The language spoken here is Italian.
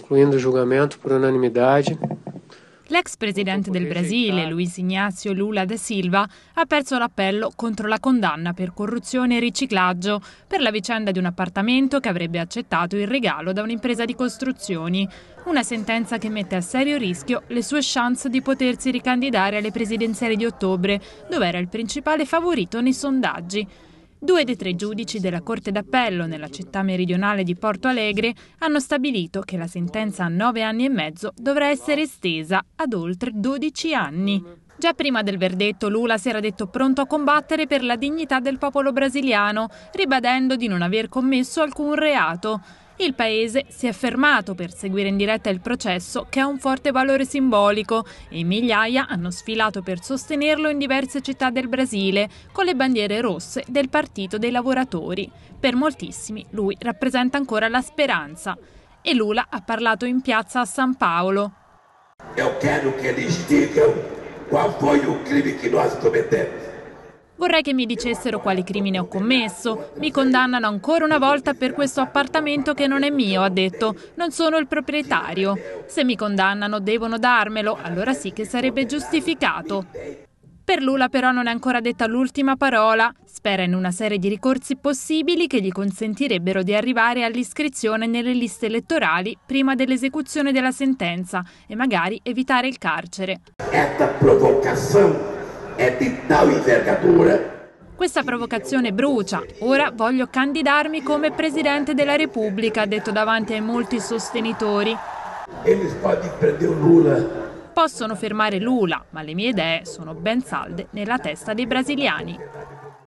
concluindo o julgamento por unanimidade. L'ex presidente del Brasile, Luiz Ignacio Lula da Silva, ha perso l'appello contro la condanna per corruzione e riciclaggio per la vicenda di un appartamento che avrebbe accettato il regalo da un'impresa di costruzioni. Una sentenza che mette a serio rischio le sue chance di potersi ricandidare alle presidenziali di ottobre, dove era il principale favorito nei sondaggi. Due dei tre giudici della Corte d'Appello nella città meridionale di Porto Alegre hanno stabilito che la sentenza a nove anni e mezzo dovrà essere estesa ad oltre 12 anni. Già prima del verdetto Lula si era detto pronto a combattere per la dignità del popolo brasiliano, ribadendo di non aver commesso alcun reato il Paese si è fermato per seguire in diretta il processo che ha un forte valore simbolico e migliaia hanno sfilato per sostenerlo in diverse città del Brasile con le bandiere rosse del Partito dei Lavoratori. Per moltissimi lui rappresenta ancora la speranza. E Lula ha parlato in piazza a San Paolo. Io voglio che eles digam qual foi o crime che noi cometemos. Vorrei che mi dicessero quale crimine ho commesso. Mi condannano ancora una volta per questo appartamento che non è mio, ha detto. Non sono il proprietario. Se mi condannano devono darmelo, allora sì che sarebbe giustificato. Per Lula però non è ancora detta l'ultima parola, spera in una serie di ricorsi possibili che gli consentirebbero di arrivare all'iscrizione nelle liste elettorali prima dell'esecuzione della sentenza e magari evitare il carcere. Esta provocazione è di tale vergatura questa provocazione brucia. Ora voglio candidarmi come Presidente della Repubblica, ha detto davanti ai molti sostenitori. Possono fermare Lula, ma le mie idee sono ben salde nella testa dei brasiliani.